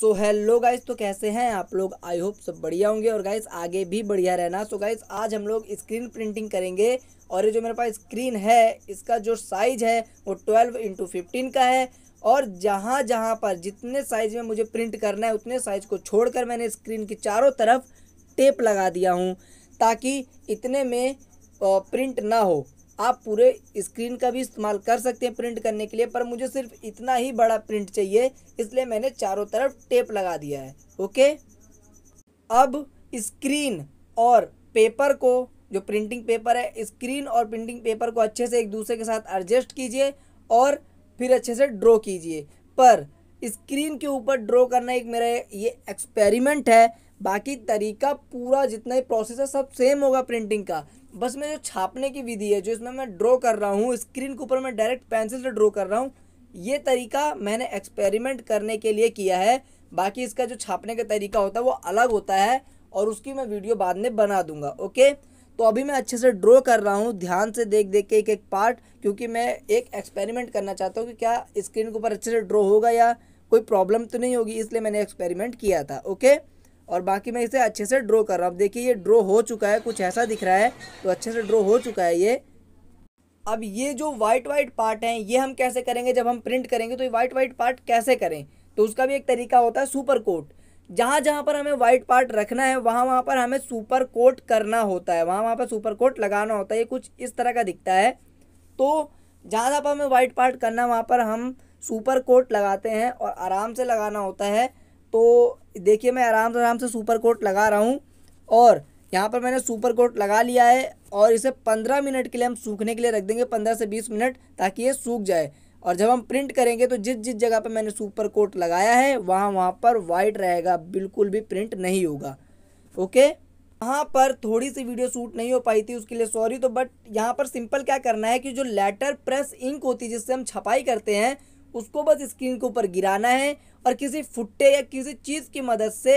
so hello guys तो कैसे हैं आप लोग आई होप सब बढ़िया होंगे और गाइस आगे भी बढ़िया रहना सो so गाइस आज हम लोग स्क्रीन प्रिंटिंग करेंगे और ये जो मेरे पास स्क्रीन है इसका जो साइज है वो ट्वेल्व इंटू फिफ्टीन का है और जहाँ जहाँ पर जितने साइज में मुझे प्रिंट करना है उतने साइज को छोड़कर मैंने स्क्रीन की चारों तरफ टेप लगा दिया हूँ ताकि इतने में प्रिंट ना हो आप पूरे स्क्रीन का भी इस्तेमाल कर सकते हैं प्रिंट करने के लिए पर मुझे सिर्फ इतना ही बड़ा प्रिंट चाहिए इसलिए मैंने चारों तरफ टेप लगा दिया है ओके अब स्क्रीन और पेपर को जो प्रिंटिंग पेपर है स्क्रीन और प्रिंटिंग पेपर को अच्छे से एक दूसरे के साथ एडजस्ट कीजिए और फिर अच्छे से ड्रॉ कीजिए पर स्क्रीन के ऊपर ड्रॉ करना एक मेरा ये एक्सपेरिमेंट है बाकी तरीका पूरा जितना ही प्रोसेस है सब सेम होगा प्रिंटिंग का बस मैं जो छापने की विधि है जो इसमें मैं ड्रॉ कर रहा हूँ स्क्रीन के ऊपर मैं डायरेक्ट पेंसिल से ड्रॉ कर रहा हूँ ये तरीका मैंने एक्सपेरिमेंट करने के लिए किया है बाकी इसका जो छापने का तरीका होता है वो अलग होता है और उसकी मैं वीडियो बाद में बना दूंगा ओके तो अभी मैं अच्छे से ड्रॉ कर रहा हूँ ध्यान से देख देख के एक एक पार्ट क्योंकि मैं एक एक्सपेरिमेंट करना चाहता हूँ कि क्या स्क्रीन के ऊपर अच्छे से ड्रॉ होगा या कोई प्रॉब्लम तो नहीं होगी इसलिए मैंने एक्सपेरिमेंट किया था ओके और बाकी मैं इसे अच्छे से ड्रॉ कर रहा हूँ देखिए ये ड्रॉ हो चुका है कुछ ऐसा दिख रहा है तो अच्छे से ड्रॉ हो चुका है ये अब ये जो वाइट वाइट पार्ट हैं ये हम कैसे करेंगे जब हम प्रिंट करेंगे तो ये वाइट वाइट पार्ट कैसे करें तो उसका भी एक तरीका होता है सुपर कोट जहाँ जहाँ पर हमें वाइट पार्ट रखना है वहाँ वहाँ पर हमें सुपर कोट करना होता है वहाँ वहाँ पर सुपर कोट लगाना होता है ये कुछ इस तरह का दिखता है तो जहाँ जहाँ पर हमें वाइट पार्ट करना है वहाँ पर हम सुपर कोट लगाते हैं और आराम से लगाना होता है तो देखिए मैं आराम से आराम से सुपर कोट लगा रहा हूँ और यहाँ पर मैंने सुपर कोट लगा लिया है और इसे पंद्रह मिनट के लिए हम सूखने के लिए रख देंगे पंद्रह से बीस मिनट ताकि ये सूख जाए और जब हम प्रिंट करेंगे तो जिस जिस जगह पर मैंने सुपर कोट लगाया है वहाँ वहाँ पर वाइट रहेगा बिल्कुल भी प्रिंट नहीं होगा ओके वहाँ पर थोड़ी सी वीडियो शूट नहीं हो पाई थी उसके लिए सॉरी तो बट यहाँ पर सिंपल क्या करना है कि जो लेटर प्रेस इंक होती है जिससे हम छपाई करते हैं उसको बस स्क्रीन के ऊपर गिराना है और किसी फुट्टे या किसी चीज़ की मदद से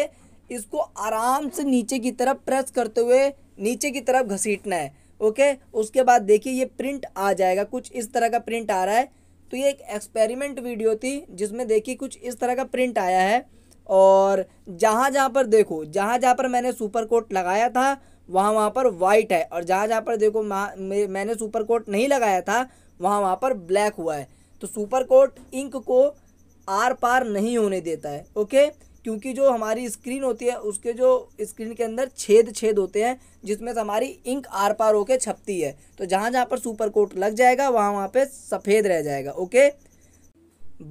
इसको आराम से नीचे की तरफ प्रेस करते हुए नीचे की तरफ घसीटना है ओके उसके बाद देखिए ये प्रिंट आ जाएगा कुछ इस तरह का प्रिंट आ रहा है तो ये एक एक्सपेरिमेंट वीडियो थी जिसमें देखिए कुछ इस तरह का प्रिंट आया है और जहाँ जहाँ पर देखो जहाँ जहाँ पर मैंने सुपर कोट लगाया था वहाँ वहाँ पर वाइट है और जहाँ जहाँ पर देखो मैंने सुपर कोट नहीं लगाया था वहाँ वहाँ पर ब्लैक हुआ है तो सुपर कोट इंक को आर पार नहीं होने देता है ओके क्योंकि जो हमारी स्क्रीन होती है उसके जो स्क्रीन के अंदर छेद छेद होते हैं जिसमें से हमारी इंक आर पार होकर छपती है तो जहाँ जहाँ पर सुपर कोट लग जाएगा वहाँ वहाँ पर सफ़ेद रह जाएगा ओके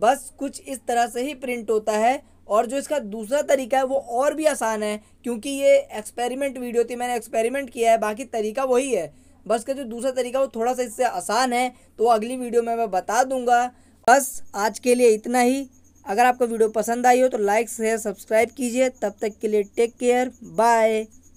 बस कुछ इस तरह से ही प्रिंट होता है और जो इसका दूसरा तरीका है वो और भी आसान है क्योंकि ये एक्सपेरिमेंट वीडियो थी मैंने एक्सपेरिमेंट किया है बाकी तरीका वही है बस का जो दूसरा तरीका वो थोड़ा सा इससे आसान है तो अगली वीडियो में मैं बता दूंगा बस आज के लिए इतना ही अगर आपको वीडियो पसंद आई हो तो लाइक शेयर सब्सक्राइब कीजिए तब तक के लिए टेक केयर बाय